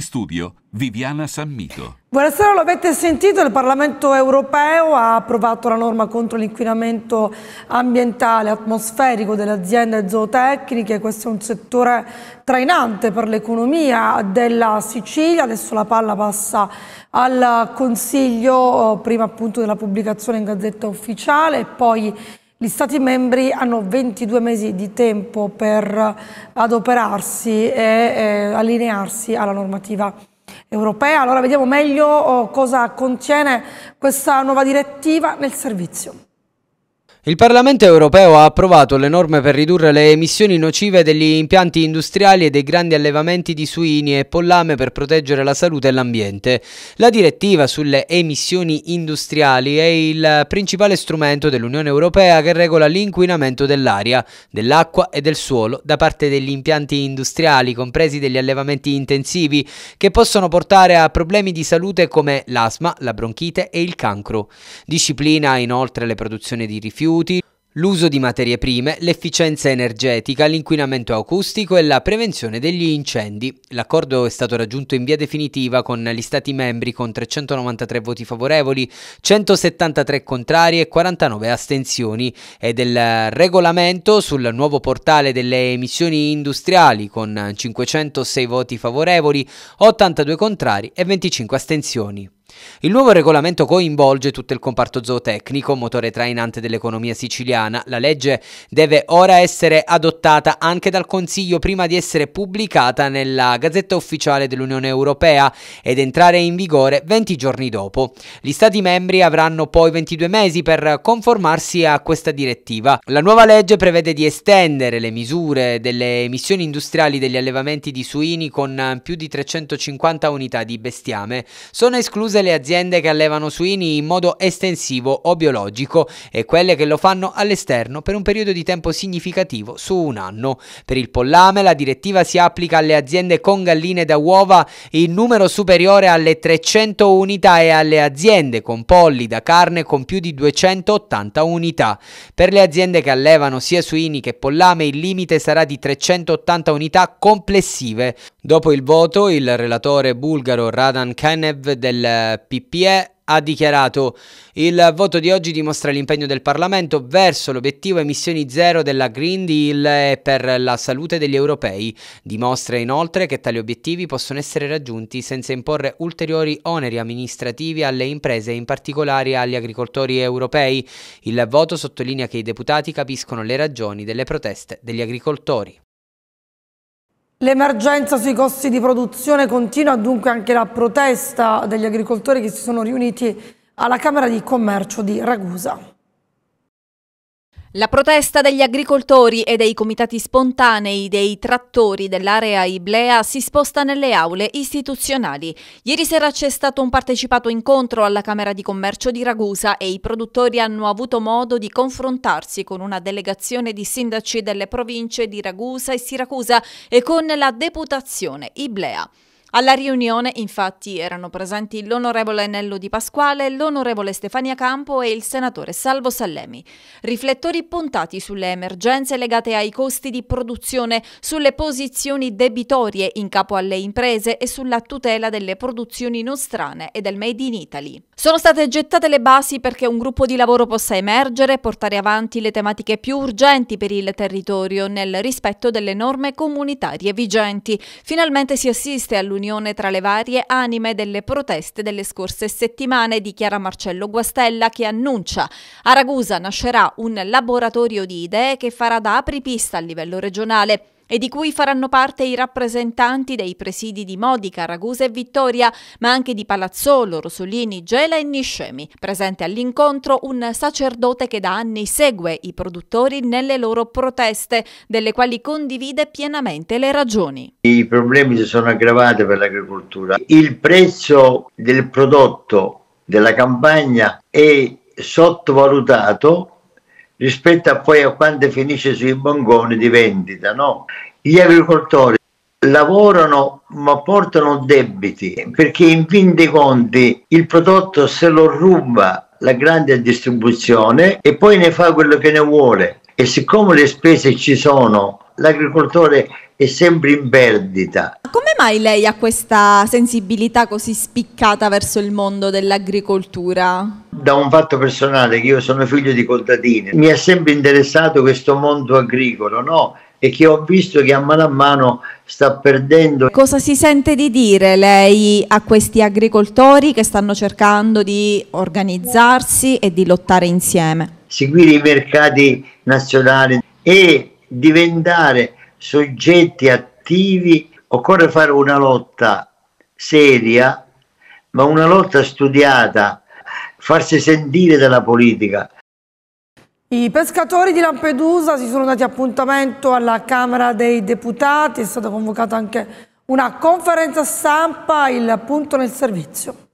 In studio Viviana Sammito. Buonasera, lo avete sentito, il Parlamento europeo ha approvato la norma contro l'inquinamento ambientale, atmosferico delle aziende zootecniche, questo è un settore trainante per l'economia della Sicilia, adesso la palla passa al Consiglio eh, prima appunto della pubblicazione in Gazzetta Ufficiale e poi gli Stati membri hanno 22 mesi di tempo per adoperarsi e eh, allinearsi alla normativa europea. Allora vediamo meglio oh, cosa contiene questa nuova direttiva nel servizio. Il Parlamento europeo ha approvato le norme per ridurre le emissioni nocive degli impianti industriali e dei grandi allevamenti di suini e pollame per proteggere la salute e l'ambiente. La direttiva sulle emissioni industriali è il principale strumento dell'Unione europea che regola l'inquinamento dell'aria, dell'acqua e del suolo da parte degli impianti industriali, compresi degli allevamenti intensivi, che possono portare a problemi di salute come l'asma, la bronchite e il cancro. Disciplina inoltre le produzioni di rifiuti rifiuti, l'uso di materie prime, l'efficienza energetica, l'inquinamento acustico e la prevenzione degli incendi. L'accordo è stato raggiunto in via definitiva con gli Stati membri con 393 voti favorevoli, 173 contrari e 49 astensioni e del regolamento sul nuovo portale delle emissioni industriali con 506 voti favorevoli, 82 contrari e 25 astensioni. Il nuovo regolamento coinvolge tutto il comparto zootecnico, motore trainante dell'economia siciliana. La legge deve ora essere adottata anche dal Consiglio prima di essere pubblicata nella Gazzetta Ufficiale dell'Unione Europea ed entrare in vigore 20 giorni dopo. Gli Stati membri avranno poi 22 mesi per conformarsi a questa direttiva. La nuova legge prevede di estendere le misure delle emissioni industriali degli allevamenti di suini con più di 350 unità di bestiame. Sono escluse tutte le aziende che allevano suini in modo estensivo o biologico e quelle che lo fanno all'esterno per un periodo di tempo significativo su un anno. Per il pollame la direttiva si applica alle aziende con galline da uova in numero superiore alle 300 unità e alle aziende con polli da carne con più di 280 unità. Per le aziende che allevano sia suini che pollame il limite sarà di 380 unità complessive. Dopo il voto il relatore bulgaro Radan Kenev del PPE ha dichiarato il voto di oggi dimostra l'impegno del Parlamento verso l'obiettivo emissioni zero della Green Deal e per la salute degli europei. Dimostra inoltre che tali obiettivi possono essere raggiunti senza imporre ulteriori oneri amministrativi alle imprese, in particolare agli agricoltori europei. Il voto sottolinea che i deputati capiscono le ragioni delle proteste degli agricoltori. L'emergenza sui costi di produzione continua, dunque anche la protesta degli agricoltori che si sono riuniti alla Camera di Commercio di Ragusa. La protesta degli agricoltori e dei comitati spontanei dei trattori dell'area Iblea si sposta nelle aule istituzionali. Ieri sera c'è stato un partecipato incontro alla Camera di Commercio di Ragusa e i produttori hanno avuto modo di confrontarsi con una delegazione di sindaci delle province di Ragusa e Siracusa e con la deputazione Iblea. Alla riunione infatti erano presenti l'onorevole Nello Di Pasquale, l'onorevole Stefania Campo e il senatore Salvo Sallemi. Riflettori puntati sulle emergenze legate ai costi di produzione, sulle posizioni debitorie in capo alle imprese e sulla tutela delle produzioni nostrane e del Made in Italy. Sono state gettate le basi perché un gruppo di lavoro possa emergere e portare avanti le tematiche più urgenti per il territorio nel rispetto delle norme comunitarie vigenti. Finalmente si assiste all'unione l'unione tra le varie anime delle proteste delle scorse settimane, dichiara Marcello Guastella che annuncia a Ragusa nascerà un laboratorio di idee che farà da apripista a livello regionale e di cui faranno parte i rappresentanti dei presidi di Modica, Ragusa e Vittoria, ma anche di Palazzolo, Rosolini, Gela e Niscemi. Presente all'incontro un sacerdote che da anni segue i produttori nelle loro proteste, delle quali condivide pienamente le ragioni. I problemi si sono aggravati per l'agricoltura. Il prezzo del prodotto della campagna è sottovalutato rispetto a poi a quante finisce sui bongoni di vendita. No? Gli agricoltori lavorano ma portano debiti perché in fin dei conti il prodotto se lo ruba la grande distribuzione e poi ne fa quello che ne vuole e siccome le spese ci sono l'agricoltore è sempre in perdita. Come mai lei ha questa sensibilità così spiccata verso il mondo dell'agricoltura? Da un fatto personale, che io sono figlio di contadini, mi ha sempre interessato questo mondo agricolo, no? e che ho visto che a mano a mano sta perdendo. Cosa si sente di dire lei a questi agricoltori che stanno cercando di organizzarsi e di lottare insieme? Seguire i mercati nazionali e diventare soggetti attivi, occorre fare una lotta seria, ma una lotta studiata, farsi sentire dalla politica. I pescatori di Lampedusa si sono dati appuntamento alla Camera dei Deputati, è stata convocata anche una conferenza stampa, il punto nel servizio.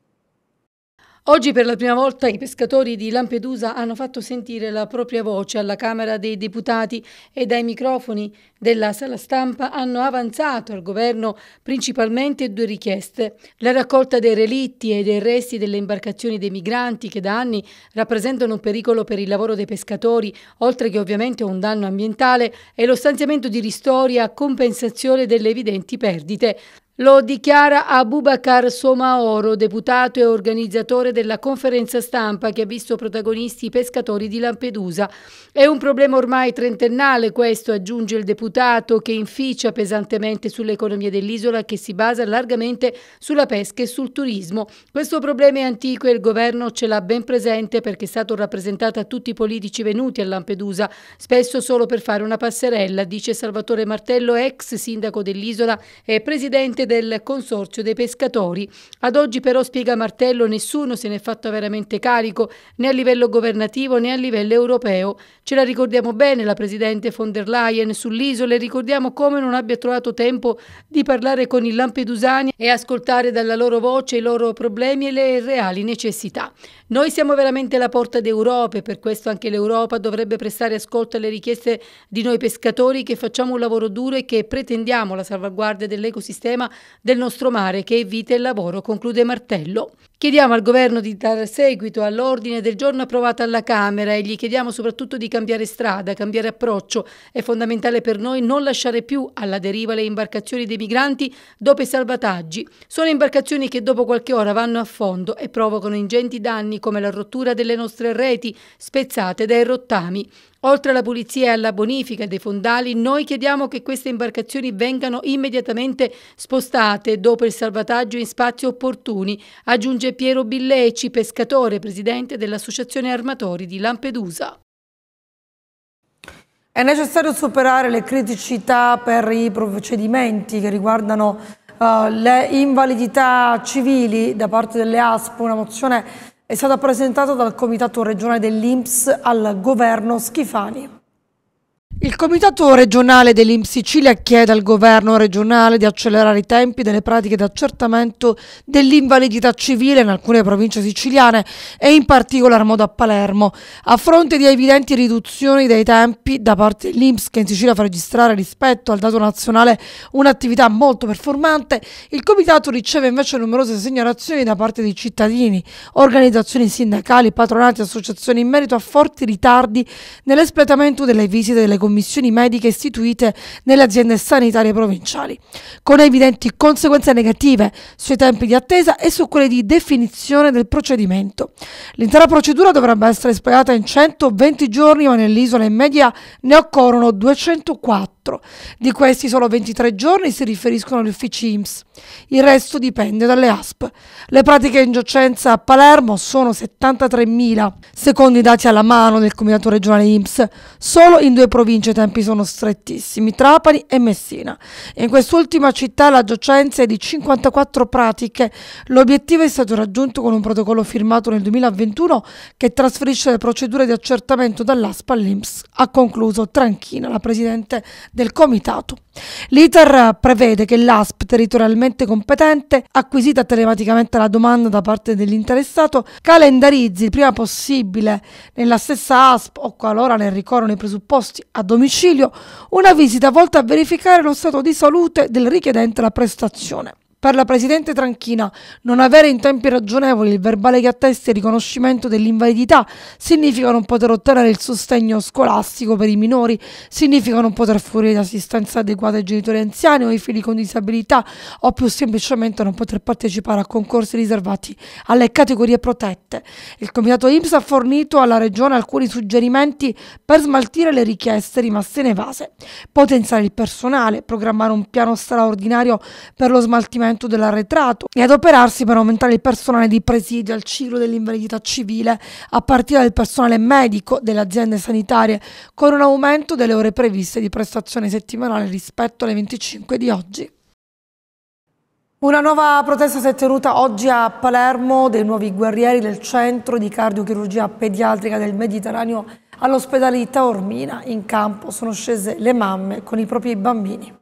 Oggi per la prima volta i pescatori di Lampedusa hanno fatto sentire la propria voce alla Camera dei Deputati e dai microfoni della sala stampa hanno avanzato al governo principalmente due richieste. La raccolta dei relitti e dei resti delle imbarcazioni dei migranti che da anni rappresentano un pericolo per il lavoro dei pescatori, oltre che ovviamente un danno ambientale, e lo stanziamento di ristori a compensazione delle evidenti perdite. Lo dichiara Abubakar Somaoro, deputato e organizzatore della conferenza stampa che ha visto protagonisti i pescatori di Lampedusa. È un problema ormai trentennale questo, aggiunge il deputato, che inficia pesantemente sull'economia dell'isola che si basa largamente sulla pesca e sul turismo. Questo problema è antico e il governo ce l'ha ben presente perché è stato rappresentato a tutti i politici venuti a Lampedusa, spesso solo per fare una passerella, dice Salvatore Martello, ex sindaco dell'isola e presidente del Consorzio dei Pescatori. Ad oggi però, spiega Martello, nessuno se ne è fatto veramente carico né a livello governativo né a livello europeo. Ce la ricordiamo bene la Presidente von der Leyen sull'isola e ricordiamo come non abbia trovato tempo di parlare con i lampedusani e ascoltare dalla loro voce i loro problemi e le reali necessità. Noi siamo veramente la porta d'Europa e per questo anche l'Europa dovrebbe prestare ascolto alle richieste di noi pescatori che facciamo un lavoro duro e che pretendiamo la salvaguardia dell'ecosistema del nostro mare che è vita e lavoro, conclude Martello. Chiediamo al governo di dare seguito all'ordine del giorno approvato alla Camera e gli chiediamo soprattutto di cambiare strada, cambiare approccio. È fondamentale per noi non lasciare più alla deriva le imbarcazioni dei migranti dopo i salvataggi. Sono imbarcazioni che dopo qualche ora vanno a fondo e provocano ingenti danni come la rottura delle nostre reti spezzate dai rottami. Oltre alla pulizia e alla bonifica dei fondali, noi chiediamo che queste imbarcazioni vengano immediatamente spostate dopo il salvataggio in spazi opportuni, aggiungendo aggiunge Piero Billeci, pescatore, presidente dell'Associazione Armatori di Lampedusa. È necessario superare le criticità per i procedimenti che riguardano uh, le invalidità civili da parte delle ASP. Una mozione è stata presentata dal Comitato regionale dell'Inps al governo Schifani. Il Comitato regionale dell'IMS Sicilia chiede al governo regionale di accelerare i tempi delle pratiche di accertamento dell'invalidità civile in alcune province siciliane e in particolar modo a Palermo, a fronte di evidenti riduzioni dei tempi da parte dell'IMS che in Sicilia fa registrare rispetto al dato nazionale un'attività molto performante, il Comitato riceve invece numerose segnalazioni da parte di cittadini, organizzazioni sindacali, patronati e associazioni in merito a forti ritardi nell'espletamento delle visite delle comunità commissioni mediche istituite nelle aziende sanitarie provinciali, con evidenti conseguenze negative sui tempi di attesa e su quelle di definizione del procedimento. L'intera procedura dovrebbe essere spiegata in 120 giorni, ma nell'isola in media ne occorrono 204. 24. Di questi solo 23 giorni si riferiscono agli uffici IMSS, il resto dipende dalle ASP. Le pratiche in giocenza a Palermo sono 73.000, secondo i dati alla mano del Comitato Regionale IMSS. Solo in due province i tempi sono strettissimi, Trapani e Messina. In quest'ultima città la giocenza è di 54 pratiche. L'obiettivo è stato raggiunto con un protocollo firmato nel 2021 che trasferisce le procedure di accertamento dall'ASP all'IMSS. Ha concluso Tranchina, la presidente del Comitato. L'iter prevede che l'ASP territorialmente competente, acquisita telematicamente la domanda da parte dell'interessato, calendarizzi il prima possibile nella stessa ASP o qualora ne ricorrono i presupposti a domicilio una visita volta a verificare lo stato di salute del richiedente la prestazione. Per la Presidente Tranchina, non avere in tempi ragionevoli il verbale che attesti il riconoscimento dell'invalidità significa non poter ottenere il sostegno scolastico per i minori, significa non poter fornire assistenza adeguata ai genitori anziani o ai figli con disabilità o più semplicemente non poter partecipare a concorsi riservati alle categorie protette. Il Comitato IMSS ha fornito alla Regione alcuni suggerimenti per smaltire le richieste rimaste in evase, potenziare il personale, programmare un piano straordinario per lo smaltimento trattamento dell'arretrato e adoperarsi per aumentare il personale di presidio al ciclo dell'invalidità civile a partire dal personale medico delle aziende sanitarie con un aumento delle ore previste di prestazione settimanale rispetto alle 25 di oggi. Una nuova protesta si è tenuta oggi a Palermo dei nuovi guerrieri del centro di cardiochirurgia pediatrica del Mediterraneo all'ospedale di Taormina. In campo sono scese le mamme con i propri bambini.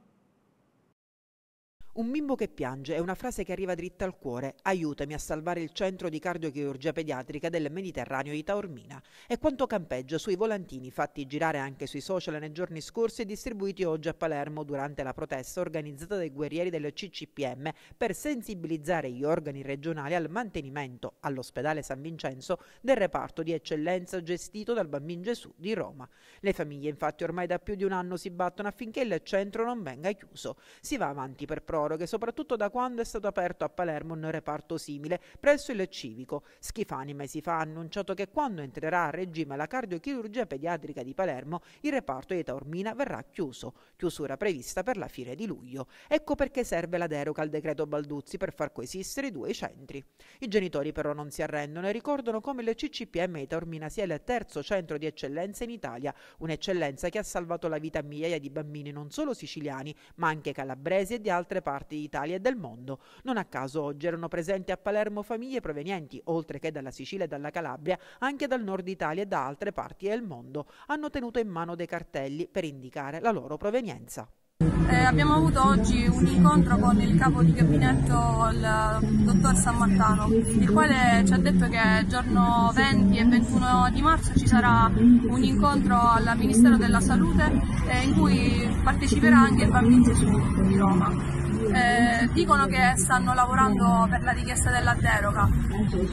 Un bimbo che piange è una frase che arriva dritta al cuore. Aiutami a salvare il centro di cardiochirurgia pediatrica del Mediterraneo di Taormina. È quanto campeggia sui volantini fatti girare anche sui social nei giorni scorsi e distribuiti oggi a Palermo durante la protesta organizzata dai guerrieri del CCPM per sensibilizzare gli organi regionali al mantenimento all'ospedale San Vincenzo del reparto di eccellenza gestito dal Bambin Gesù di Roma. Le famiglie infatti ormai da più di un anno si battono affinché il centro non venga chiuso. Si va avanti per prova proroghe, soprattutto da quando è stato aperto a Palermo un reparto simile presso il Civico. Schifani mesi fa ha annunciato che quando entrerà a regime la cardiochirurgia pediatrica di Palermo, il reparto di Taormina verrà chiuso, chiusura prevista per la fine di luglio. Ecco perché serve la deroga al decreto Balduzzi per far coesistere i due centri. I genitori però non si arrendono e ricordano come il CCPM di Taormina sia il terzo centro di eccellenza in Italia, un'eccellenza che ha salvato la vita a migliaia di bambini non solo siciliani, ma anche calabresi e di altre parti parti d'Italia e del mondo. Non a caso oggi erano presenti a Palermo famiglie provenienti, oltre che dalla Sicilia e dalla Calabria, anche dal nord Italia e da altre parti del mondo. Hanno tenuto in mano dei cartelli per indicare la loro provenienza. Eh, abbiamo avuto oggi un incontro con il capo di gabinetto, il eh, dottor San Martano, il quale ci ha detto che il giorno 20 e 21 di marzo ci sarà un incontro al Ministero della Salute eh, in cui parteciperà anche il Bambino di Roma eh, dicono che stanno lavorando per la richiesta della deroga.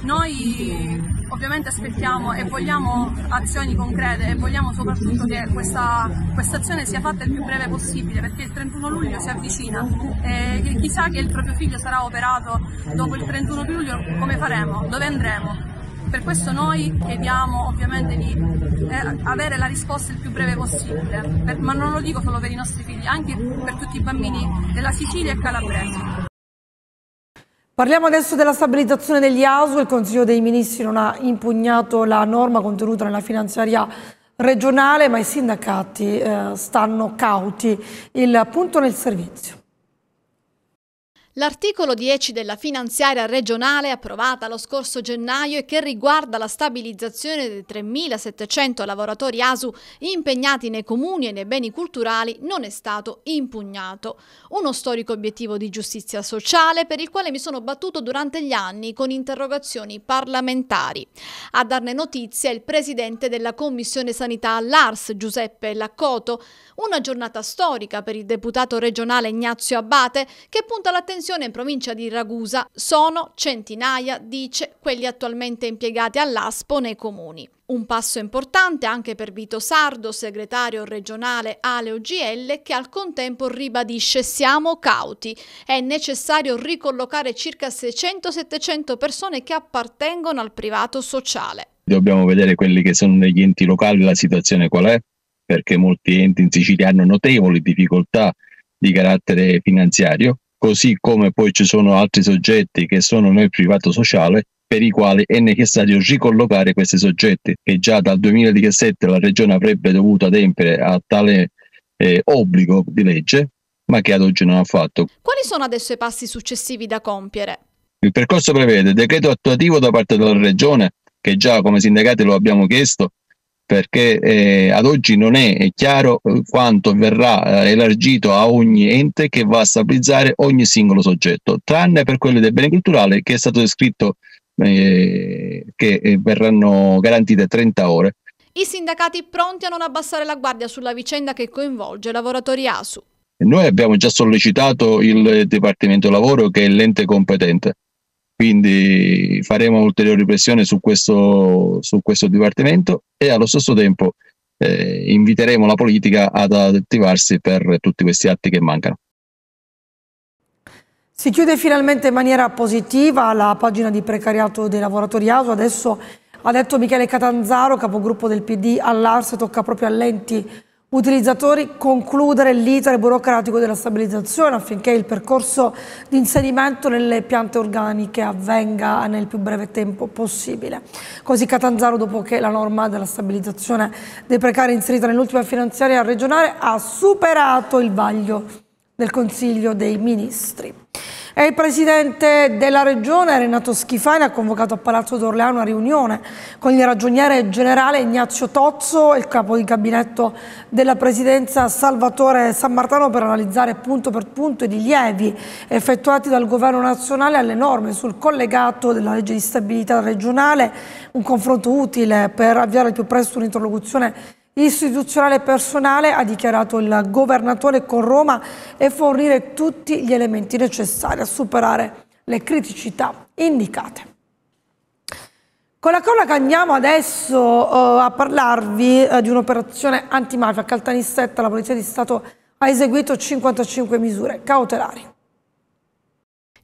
Noi ovviamente aspettiamo e vogliamo azioni concrete e vogliamo soprattutto che questa, questa azione sia fatta il più breve possibile perché il 31 luglio si avvicina e chissà che il proprio figlio sarà operato dopo il 31 luglio come faremo, dove andremo. Per questo noi chiediamo ovviamente di eh, avere la risposta il più breve possibile, per, ma non lo dico solo per i nostri figli, anche per tutti i bambini della Sicilia e Calabrese. Parliamo adesso della stabilizzazione degli ASU. Il Consiglio dei Ministri non ha impugnato la norma contenuta nella finanziaria regionale, ma i sindacati eh, stanno cauti. Il punto nel servizio. L'articolo 10 della finanziaria regionale approvata lo scorso gennaio e che riguarda la stabilizzazione dei 3.700 lavoratori ASU impegnati nei comuni e nei beni culturali non è stato impugnato. Uno storico obiettivo di giustizia sociale per il quale mi sono battuto durante gli anni con interrogazioni parlamentari. A darne notizia il presidente della Commissione Sanità Lars Giuseppe Laccoto, una giornata storica per il deputato regionale Ignazio Abate che punta l'attenzione Attenzione in provincia di Ragusa sono centinaia, dice, quelli attualmente impiegati all'ASPO nei comuni. Un passo importante anche per Vito Sardo, segretario regionale Ale OGL, che al contempo ribadisce siamo cauti. È necessario ricollocare circa 600-700 persone che appartengono al privato sociale. Dobbiamo vedere quelli che sono negli enti locali, la situazione qual è, perché molti enti in Sicilia hanno notevoli difficoltà di carattere finanziario così come poi ci sono altri soggetti che sono nel privato sociale per i quali è necessario ricollocare questi soggetti che già dal 2017 la regione avrebbe dovuto adempiere a tale eh, obbligo di legge ma che ad oggi non ha fatto. Quali sono adesso i passi successivi da compiere? Il percorso prevede decreto attuativo da parte della regione che già come sindacati lo abbiamo chiesto perché eh, ad oggi non è chiaro eh, quanto verrà eh, elargito a ogni ente che va a stabilizzare ogni singolo soggetto, tranne per quello del bene culturale che è stato descritto eh, che eh, verranno garantite 30 ore. I sindacati pronti a non abbassare la guardia sulla vicenda che coinvolge i lavoratori ASU. Noi abbiamo già sollecitato il Dipartimento Lavoro che è l'ente competente, quindi faremo ulteriori pressioni su questo, su questo dipartimento e allo stesso tempo eh, inviteremo la politica ad attivarsi per tutti questi atti che mancano. Si chiude finalmente in maniera positiva la pagina di precariato dei lavoratori ASO, adesso ha detto Michele Catanzaro, capogruppo del PD all'Ars, tocca proprio all'enti utilizzatori concludere l'iter burocratico della stabilizzazione affinché il percorso di inserimento nelle piante organiche avvenga nel più breve tempo possibile. Così Catanzaro, dopo che la norma della stabilizzazione dei precari inserita nell'ultima finanziaria regionale ha superato il vaglio del Consiglio dei Ministri. E il presidente della regione Renato Schifani ha convocato a Palazzo d'Orleano una riunione con il ragioniere generale Ignazio Tozzo e il capo di gabinetto della presidenza Salvatore San Martano per analizzare punto per punto i rilievi effettuati dal governo nazionale alle norme sul collegato della legge di stabilità regionale, un confronto utile per avviare al più presto un'interlocuzione istituzionale e personale, ha dichiarato il governatore con Roma, e fornire tutti gli elementi necessari a superare le criticità indicate. Con la cronaca andiamo adesso uh, a parlarvi uh, di un'operazione antimafia. A Caltanissetta la Polizia di Stato ha eseguito 55 misure cautelari.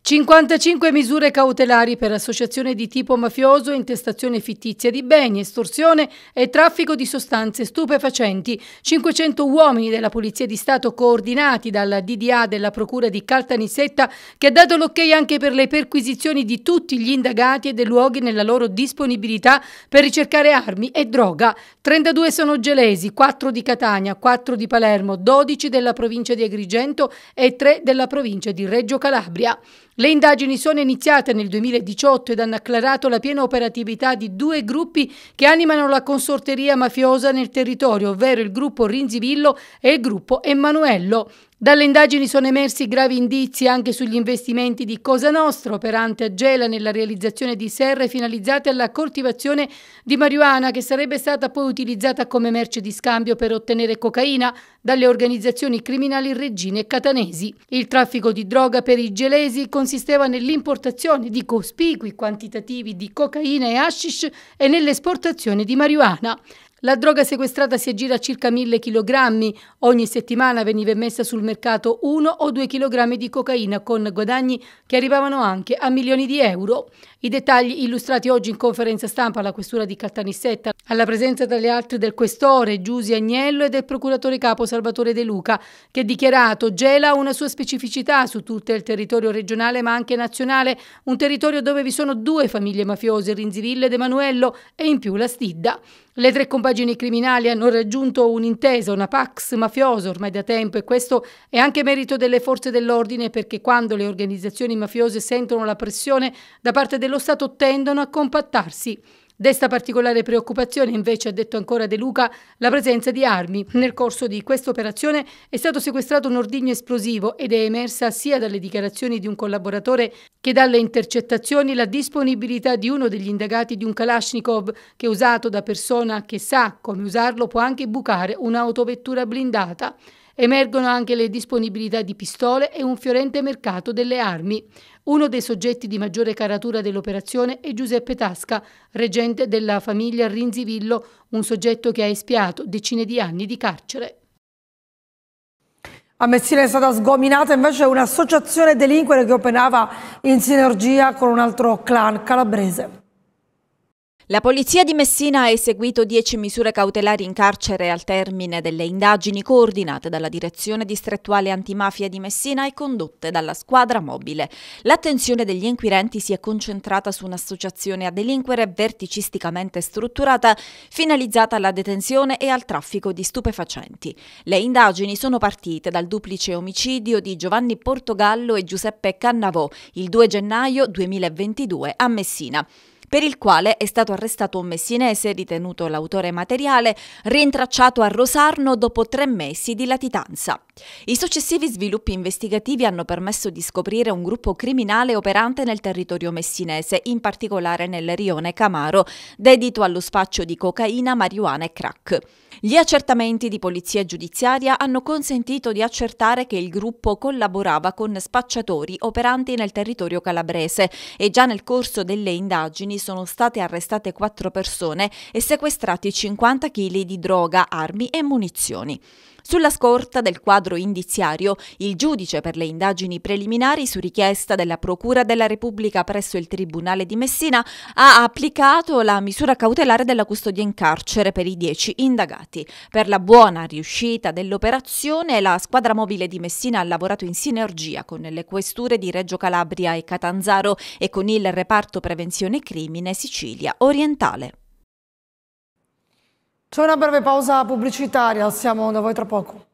55 misure cautelari per associazione di tipo mafioso, intestazione fittizia di beni, estorsione e traffico di sostanze stupefacenti. 500 uomini della Polizia di Stato coordinati dalla DDA della Procura di Caltanissetta che ha dato l'ok ok anche per le perquisizioni di tutti gli indagati e dei luoghi nella loro disponibilità per ricercare armi e droga. 32 sono gelesi, 4 di Catania, 4 di Palermo, 12 della provincia di Agrigento e 3 della provincia di Reggio Calabria. Le indagini sono iniziate nel 2018 ed hanno acclarato la piena operatività di due gruppi che animano la consorteria mafiosa nel territorio, ovvero il gruppo Rinzivillo e il gruppo Emanuello. Dalle indagini sono emersi gravi indizi anche sugli investimenti di Cosa Nostra operante a Gela nella realizzazione di serre finalizzate alla coltivazione di marijuana che sarebbe stata poi utilizzata come merce di scambio per ottenere cocaina dalle organizzazioni criminali regine catanesi. Il traffico di droga per i gelesi consisteva nell'importazione di cospicui quantitativi di cocaina e hashish e nell'esportazione di marijuana. La droga sequestrata si aggira a circa 1000 kg. Ogni settimana veniva immessa sul mercato 1 o 2 kg di cocaina con guadagni che arrivavano anche a milioni di euro. I dettagli illustrati oggi in conferenza stampa alla questura di Caltanissetta, alla presenza tra le altre del questore Giusi Agnello e del procuratore capo Salvatore De Luca, che ha dichiarato gela una sua specificità su tutto il territorio regionale ma anche nazionale, un territorio dove vi sono due famiglie mafiose, Rinziville ed Emanuello e in più la Stidda. Le tre compagini criminali hanno raggiunto un'intesa, una pax mafiosa ormai da tempo e questo è anche merito delle forze dell'ordine perché quando le organizzazioni mafiose sentono la pressione da parte dello Stato tendono a compattarsi. Desta particolare preoccupazione invece, ha detto ancora De Luca, la presenza di armi. Nel corso di questa operazione è stato sequestrato un ordigno esplosivo ed è emersa sia dalle dichiarazioni di un collaboratore che dalle intercettazioni la disponibilità di uno degli indagati di un Kalashnikov che usato da persona che sa come usarlo può anche bucare un'autovettura blindata. Emergono anche le disponibilità di pistole e un fiorente mercato delle armi. Uno dei soggetti di maggiore caratura dell'operazione è Giuseppe Tasca, reggente della famiglia Rinzivillo, un soggetto che ha espiato decine di anni di carcere. A Messina è stata sgominata invece un'associazione delinquere che operava in sinergia con un altro clan calabrese. La polizia di Messina ha eseguito 10 misure cautelari in carcere al termine delle indagini coordinate dalla direzione distrettuale antimafia di Messina e condotte dalla squadra mobile. L'attenzione degli inquirenti si è concentrata su un'associazione a delinquere verticisticamente strutturata finalizzata alla detenzione e al traffico di stupefacenti. Le indagini sono partite dal duplice omicidio di Giovanni Portogallo e Giuseppe Cannavò il 2 gennaio 2022 a Messina per il quale è stato arrestato un messinese ritenuto l'autore materiale, rintracciato a Rosarno dopo tre mesi di latitanza. I successivi sviluppi investigativi hanno permesso di scoprire un gruppo criminale operante nel territorio messinese, in particolare nel rione Camaro, dedito allo spaccio di cocaina, marijuana e crack. Gli accertamenti di polizia giudiziaria hanno consentito di accertare che il gruppo collaborava con spacciatori operanti nel territorio calabrese e già nel corso delle indagini sono state arrestate quattro persone e sequestrati 50 kg di droga, armi e munizioni. Sulla scorta del quadro indiziario, il giudice per le indagini preliminari su richiesta della Procura della Repubblica presso il Tribunale di Messina ha applicato la misura cautelare della custodia in carcere per i dieci indagati. Per la buona riuscita dell'operazione, la squadra mobile di Messina ha lavorato in sinergia con le questure di Reggio Calabria e Catanzaro e con il reparto prevenzione crimine Sicilia orientale. C'è una breve pausa pubblicitaria, siamo da voi tra poco.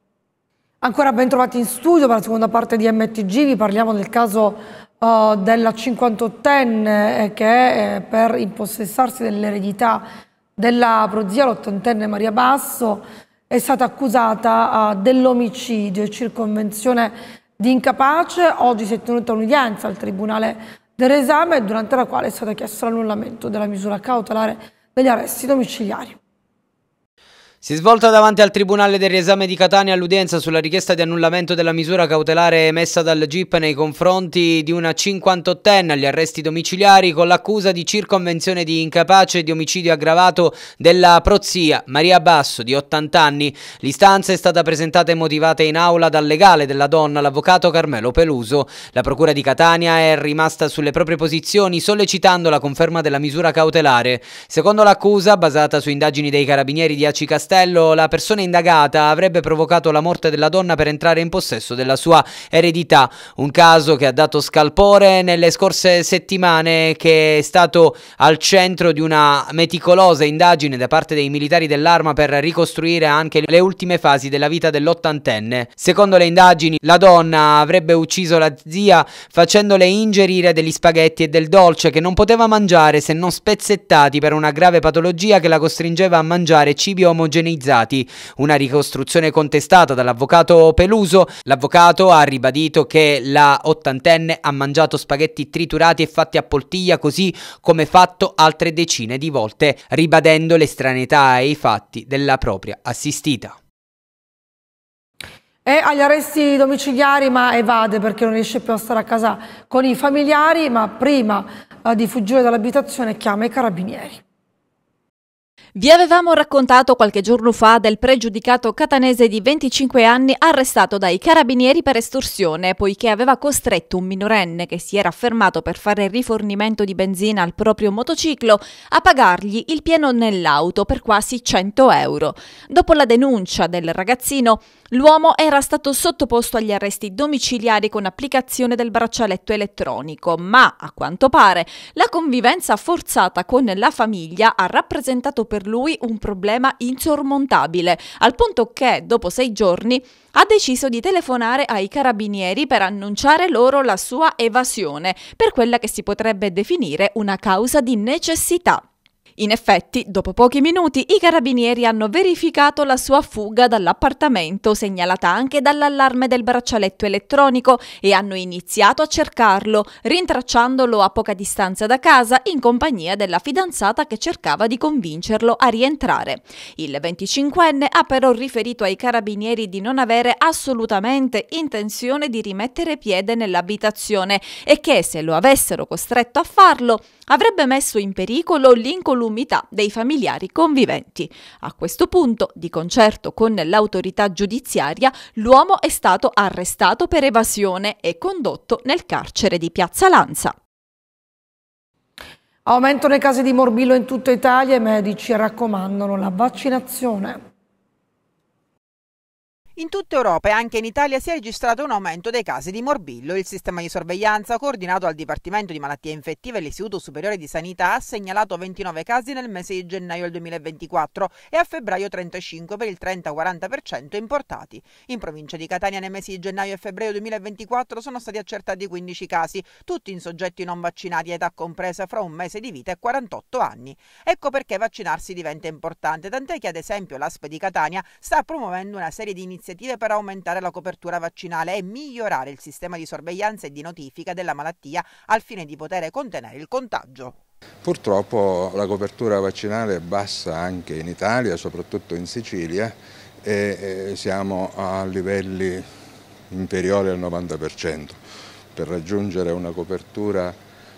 Ancora ben trovati in studio per la seconda parte di MTG, vi parliamo del caso uh, della 58enne eh, che eh, per impossessarsi dell'eredità della prozia, l'ottantenne Maria Basso, è stata accusata uh, dell'omicidio e circonvenzione di incapace. Oggi si è tenuta un'udienza al Tribunale dell'esame durante la quale è stato chiesto l'annullamento della misura cautelare degli arresti domiciliari. Si è svolta davanti al Tribunale del riesame di Catania l'udienza sulla richiesta di annullamento della misura cautelare emessa dal GIP nei confronti di una 58enne agli arresti domiciliari con l'accusa di circonvenzione di incapace e di omicidio aggravato della prozia Maria Basso di 80 anni. L'istanza è stata presentata e motivata in aula dal legale della donna, l'avvocato Carmelo Peluso. La procura di Catania è rimasta sulle proprie posizioni sollecitando la conferma della misura cautelare. Secondo l'accusa, basata su indagini dei carabinieri di Aci Castello, Castello la persona indagata avrebbe provocato la morte della donna per entrare in possesso della sua eredità, un caso che ha dato scalpore nelle scorse settimane che è stato al centro di una meticolosa indagine da parte dei militari dell'arma per ricostruire anche le ultime fasi della vita dell'ottantenne. Secondo le indagini la donna avrebbe ucciso la zia facendole ingerire degli spaghetti e del dolce che non poteva mangiare se non spezzettati per una grave patologia che la costringeva a mangiare cibi omogenei indigenizzati. Una ricostruzione contestata dall'avvocato Peluso, l'avvocato ha ribadito che la ottantenne ha mangiato spaghetti triturati e fatti a poltiglia così come fatto altre decine di volte, ribadendo l'estraneità e i fatti della propria assistita. È agli arresti domiciliari ma evade perché non riesce più a stare a casa con i familiari, ma prima eh, di fuggire dall'abitazione chiama i carabinieri. Vi avevamo raccontato qualche giorno fa del pregiudicato catanese di 25 anni arrestato dai carabinieri per estorsione poiché aveva costretto un minorenne che si era fermato per fare rifornimento di benzina al proprio motociclo a pagargli il pieno nell'auto per quasi 100 euro. Dopo la denuncia del ragazzino, l'uomo era stato sottoposto agli arresti domiciliari con applicazione del braccialetto elettronico, ma a quanto pare la convivenza forzata con la famiglia ha rappresentato per per lui un problema insormontabile, al punto che, dopo sei giorni, ha deciso di telefonare ai carabinieri per annunciare loro la sua evasione, per quella che si potrebbe definire una causa di necessità. In effetti, dopo pochi minuti, i carabinieri hanno verificato la sua fuga dall'appartamento, segnalata anche dall'allarme del braccialetto elettronico, e hanno iniziato a cercarlo, rintracciandolo a poca distanza da casa in compagnia della fidanzata che cercava di convincerlo a rientrare. Il 25enne ha però riferito ai carabinieri di non avere assolutamente intenzione di rimettere piede nell'abitazione e che se lo avessero costretto a farlo, avrebbe messo in pericolo l'incolumità l'incolumità dei familiari conviventi. A questo punto, di concerto con l'autorità giudiziaria, l'uomo è stato arrestato per evasione e condotto nel carcere di Piazza Lanza. Aumento nei casi di morbillo in tutta Italia e i medici raccomandano la vaccinazione. In tutta Europa e anche in Italia si è registrato un aumento dei casi di morbillo. Il sistema di sorveglianza coordinato dal Dipartimento di Malattie Infettive e l'Istituto Superiore di Sanità ha segnalato 29 casi nel mese di gennaio del 2024 e a febbraio 35 per il 30-40% importati. In provincia di Catania nei mesi di gennaio e febbraio 2024 sono stati accertati 15 casi, tutti in soggetti non vaccinati a età compresa fra un mese di vita e 48 anni. Ecco perché vaccinarsi diventa importante, tant'è che ad esempio l'ASP di Catania sta promuovendo una serie di iniziative iniziative per aumentare la copertura vaccinale e migliorare il sistema di sorveglianza e di notifica della malattia al fine di poter contenere il contagio. Purtroppo la copertura vaccinale è bassa anche in Italia, soprattutto in Sicilia, e siamo a livelli inferiori al 90%. Per raggiungere una copertura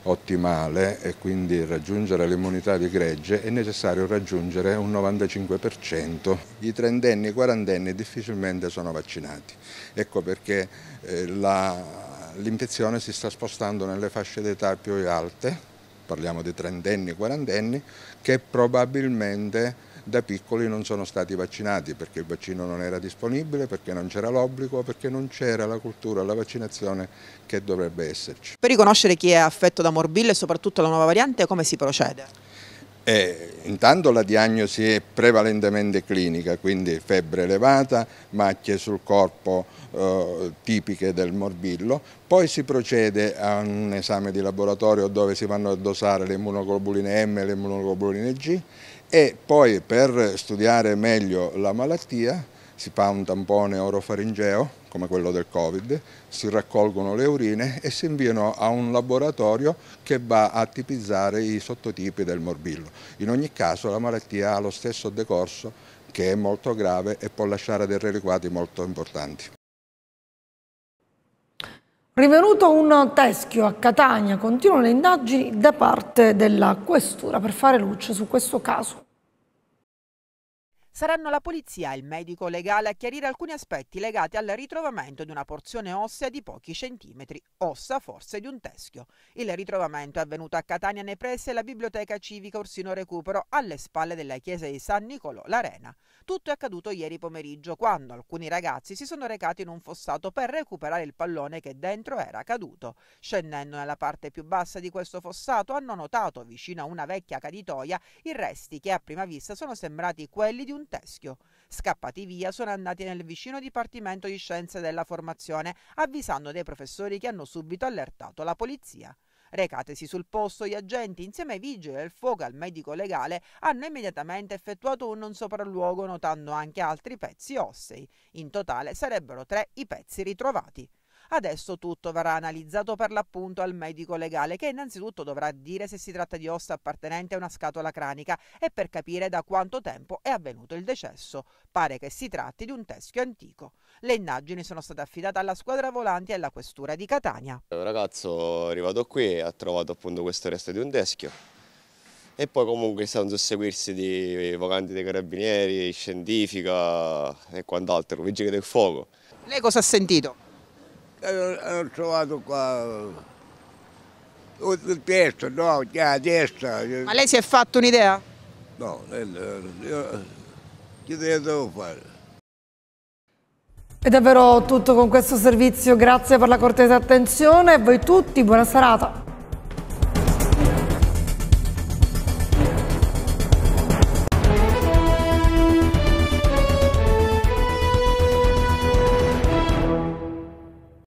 ottimale e quindi raggiungere l'immunità di gregge è necessario raggiungere un 95%. I trentenni e i quarantenni difficilmente sono vaccinati, ecco perché eh, l'infezione si sta spostando nelle fasce d'età più alte, parliamo di trentenni e quarantenni, che probabilmente da piccoli non sono stati vaccinati perché il vaccino non era disponibile, perché non c'era l'obbligo, perché non c'era la cultura, la vaccinazione che dovrebbe esserci. Per riconoscere chi è affetto da morbillo e soprattutto la nuova variante come si procede? E eh, intanto la diagnosi è prevalentemente clinica, quindi febbre elevata, macchie sul corpo eh, tipiche del morbillo, poi si procede a un esame di laboratorio dove si vanno a dosare le immunoglobuline M e le immunoglobuline G e poi per studiare meglio la malattia si fa un tampone orofaringeo come quello del Covid, si raccolgono le urine e si inviano a un laboratorio che va a tipizzare i sottotipi del morbillo. In ogni caso la malattia ha lo stesso decorso che è molto grave e può lasciare dei reliquati molto importanti. Rivenuto un teschio a Catania, continuano le indagini da parte della Questura per fare luce su questo caso. Saranno la polizia e il medico legale a chiarire alcuni aspetti legati al ritrovamento di una porzione ossea di pochi centimetri, ossa forse di un teschio. Il ritrovamento è avvenuto a Catania nei pressi della biblioteca civica Orsino Recupero, alle spalle della chiesa di San Nicolò, l'Arena. Tutto è accaduto ieri pomeriggio, quando alcuni ragazzi si sono recati in un fossato per recuperare il pallone che dentro era caduto. Scendendo nella parte più bassa di questo fossato hanno notato, vicino a una vecchia caditoia, i resti che a prima vista sono sembrati quelli di un Monteskio. Scappati via sono andati nel vicino Dipartimento di Scienze della Formazione, avvisando dei professori che hanno subito allertato la polizia. Recatesi sul posto, gli agenti, insieme ai vigili del fuoco e al medico legale, hanno immediatamente effettuato un non sopralluogo, notando anche altri pezzi ossei. In totale sarebbero tre i pezzi ritrovati. Adesso tutto verrà analizzato per l'appunto al medico legale che innanzitutto dovrà dire se si tratta di ossa appartenente a una scatola cranica e per capire da quanto tempo è avvenuto il decesso. Pare che si tratti di un teschio antico. Le indagini sono state affidate alla squadra volanti e alla questura di Catania. Il eh, ragazzo è arrivato qui e ha trovato appunto questo resto di un teschio e poi comunque è stato un susseguirsi di vocanti dei carabinieri, scientifica e quant'altro, vigili del fuoco. Lei cosa ha sentito? hanno eh, trovato qua eh, il testo, no, la testa. Eh. Ma lei si è fatto un'idea? No, io, io devo fare. È davvero tutto con questo servizio, grazie per la cortese attenzione a voi tutti, buona serata.